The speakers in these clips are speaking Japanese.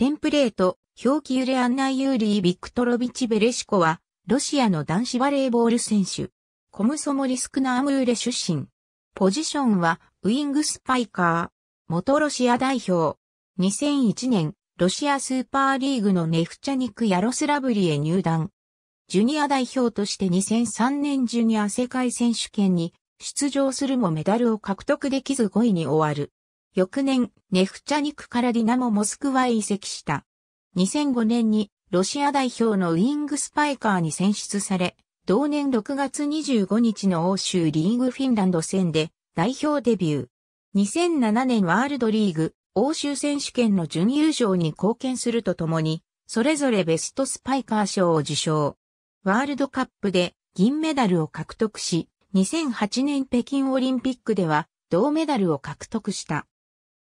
テンプレート、表記揺れ案内ユーリー・ビクトロビチ・ベレシコは、ロシアの男子バレーボール選手。コムソモリスクナームーレ出身。ポジションは、ウィングスパイカー。元ロシア代表。2001年、ロシアスーパーリーグのネフチャニク・ヤロスラブリへ入団。ジュニア代表として2003年ジュニア世界選手権に出場するもメダルを獲得できず5位に終わる。翌年、ネフチャニクからディナモ・モスクワへ移籍した。2005年にロシア代表のウィングスパイカーに選出され、同年6月25日の欧州リーグフィンランド戦で代表デビュー。2007年ワールドリーグ欧州選手権の準優勝に貢献するとともに、それぞれベストスパイカー賞を受賞。ワールドカップで銀メダルを獲得し、2008年北京オリンピックでは銅メダルを獲得した。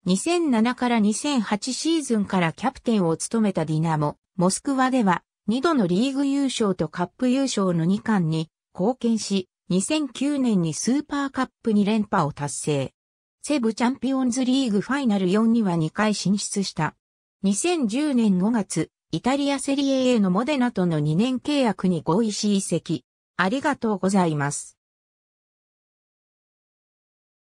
2007から2008シーズンからキャプテンを務めたディナモ、モスクワでは2度のリーグ優勝とカップ優勝の2冠に貢献し、2009年にスーパーカップ2連覇を達成。セブチャンピオンズリーグファイナル4には2回進出した。2010年5月、イタリアセリエ A のモデナとの2年契約に合意し移籍。ありがとうございます。